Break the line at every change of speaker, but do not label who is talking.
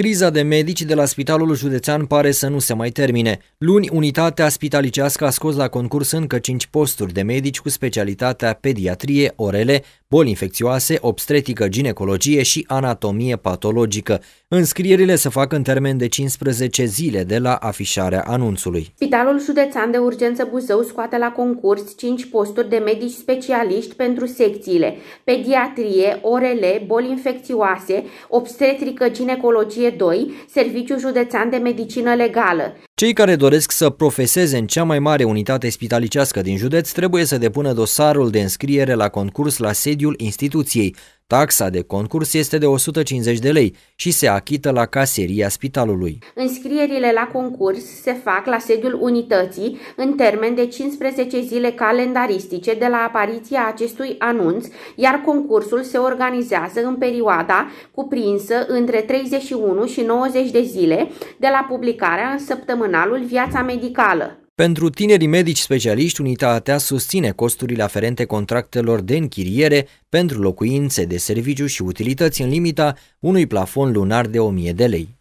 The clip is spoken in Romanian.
Criza de medici de la Spitalul Județean pare să nu se mai termine. Luni, unitatea spitalicească a scos la concurs încă 5 posturi de medici cu specialitatea pediatrie, orele, boli infecțioase, obstetrică, ginecologie și anatomie patologică. Înscrierile se fac în termen de 15 zile de la afișarea anunțului.
Spitalul Județean de Urgență Buzău scoate la concurs 5 posturi de medici specialiști pentru secțiile pediatrie, orele, boli infecțioase, obstetrică, ginecologie 2, Serviciu Județean de Medicină Legală.
Cei care doresc să profeseze în cea mai mare unitate spitalicească din județ trebuie să depună dosarul de înscriere la concurs la sediul instituției, Taxa de concurs este de 150 de lei și se achită la caseria spitalului.
Înscrierile la concurs se fac la sediul unității în termen de 15 zile calendaristice de la apariția acestui anunț, iar concursul se organizează în perioada cuprinsă între 31 și 90 de zile de la publicarea în săptămânalul Viața Medicală.
Pentru tinerii medici specialiști, unitatea susține costurile aferente contractelor de închiriere pentru locuințe de serviciu și utilități în limita unui plafon lunar de 1000 de lei.